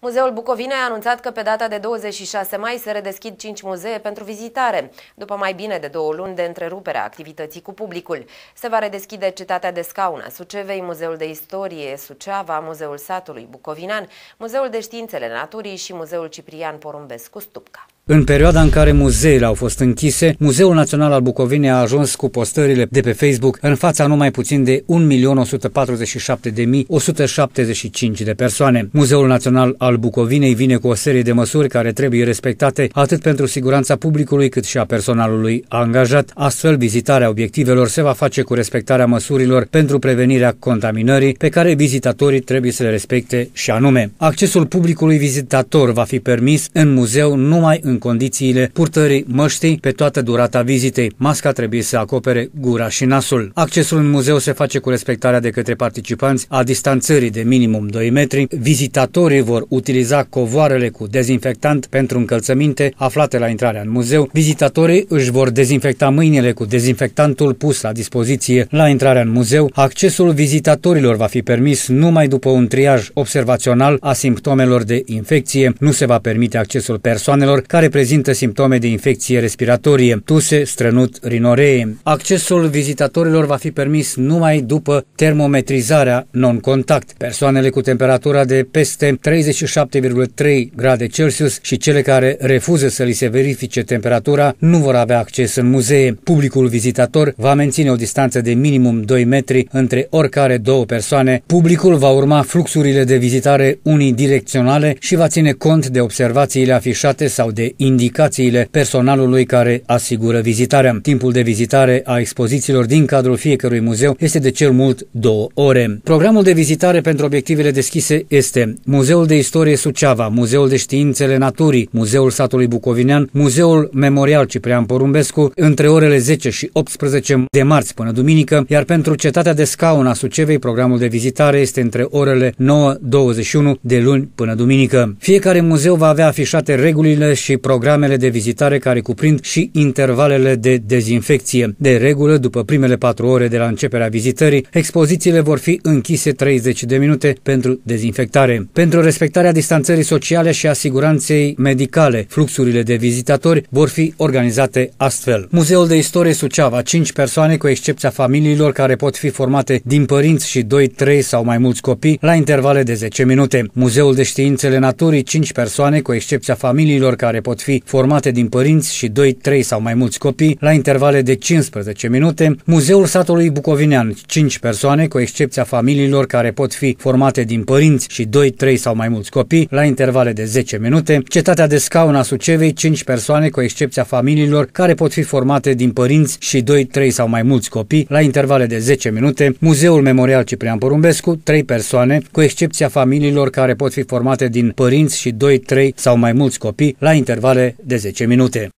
Muzeul Bucovina a anunțat că pe data de 26 mai se redeschid 5 muzee pentru vizitare, după mai bine de două luni de a activității cu publicul. Se va redeschide Cetatea de Scaun a Sucevei, Muzeul de Istorie Suceava, Muzeul Satului Bucovinan, Muzeul de Științele Naturii și Muzeul Ciprian Porumbescu Stupca. În perioada în care muzeele au fost închise, Muzeul Național al Bucovinei a ajuns cu postările de pe Facebook în fața numai puțin de 1.147.175 de persoane. Muzeul Național al Bucovinei vine cu o serie de măsuri care trebuie respectate atât pentru siguranța publicului cât și a personalului angajat. Astfel, vizitarea obiectivelor se va face cu respectarea măsurilor pentru prevenirea contaminării pe care vizitatorii trebuie să le respecte și anume. Accesul publicului vizitator va fi permis în muzeu numai în în condițiile purtării măștii pe toată durata vizitei. Masca trebuie să acopere gura și nasul. Accesul în muzeu se face cu respectarea de către participanți a distanțării de minimum 2 metri. Vizitatorii vor utiliza covoarele cu dezinfectant pentru încălțăminte aflate la intrarea în muzeu. Vizitatorii își vor dezinfecta mâinile cu dezinfectantul pus la dispoziție la intrarea în muzeu. Accesul vizitatorilor va fi permis numai după un triaj observațional a simptomelor de infecție. Nu se va permite accesul persoanelor care care prezintă simptome de infecție respiratorie, tuse, strănut, rinoree. Accesul vizitatorilor va fi permis numai după termometrizarea non-contact. Persoanele cu temperatura de peste 37,3 grade Celsius și cele care refuză să li se verifice temperatura nu vor avea acces în muzee. Publicul vizitator va menține o distanță de minimum 2 metri între oricare două persoane. Publicul va urma fluxurile de vizitare unidirecționale și va ține cont de observațiile afișate sau de indicațiile personalului care asigură vizitarea. Timpul de vizitare a expozițiilor din cadrul fiecărui muzeu este de cel mult două ore. Programul de vizitare pentru obiectivele deschise este Muzeul de Istorie Suceava, Muzeul de Științele Naturii, Muzeul Satului Bucovinean, Muzeul Memorial Ciprian Porumbescu, între orele 10 și 18 de marți până duminică, iar pentru cetatea de scaun a Sucevei, programul de vizitare este între orele 9-21 de luni până duminică. Fiecare muzeu va avea afișate regulile și programele de vizitare care cuprind și intervalele de dezinfecție. De regulă, după primele patru ore de la începerea vizitării, expozițiile vor fi închise 30 de minute pentru dezinfectare. Pentru respectarea distanțării sociale și a siguranței medicale, fluxurile de vizitatori vor fi organizate astfel. Muzeul de Istorie Suceava, 5 persoane cu excepția familiilor care pot fi formate din părinți și 2, 3 sau mai mulți copii la intervale de 10 minute. Muzeul de Științele Naturii, 5 persoane cu excepția familiilor care pot fi formate din părinți și 2, 3 sau mai mulți copii la intervale de 15 minute, Muzeul satului Bucovinean, 5 persoane, cu excepția familiilor care pot fi formate din părinți și 2, 3 sau mai mulți copii la intervale de 10 minute, Cetatea de scaun a Sucevei, 5 persoane, cu excepția familiilor care pot fi formate din părinți și 2, 3 sau mai mulți copii la intervale de 10 minute, Muzeul Memorial Ciprian Porumbescu, 3 persoane, cu excepția familiilor care pot fi formate din părinți și 2, 3 sau mai mulți copii la intervale intervale de 10 minute.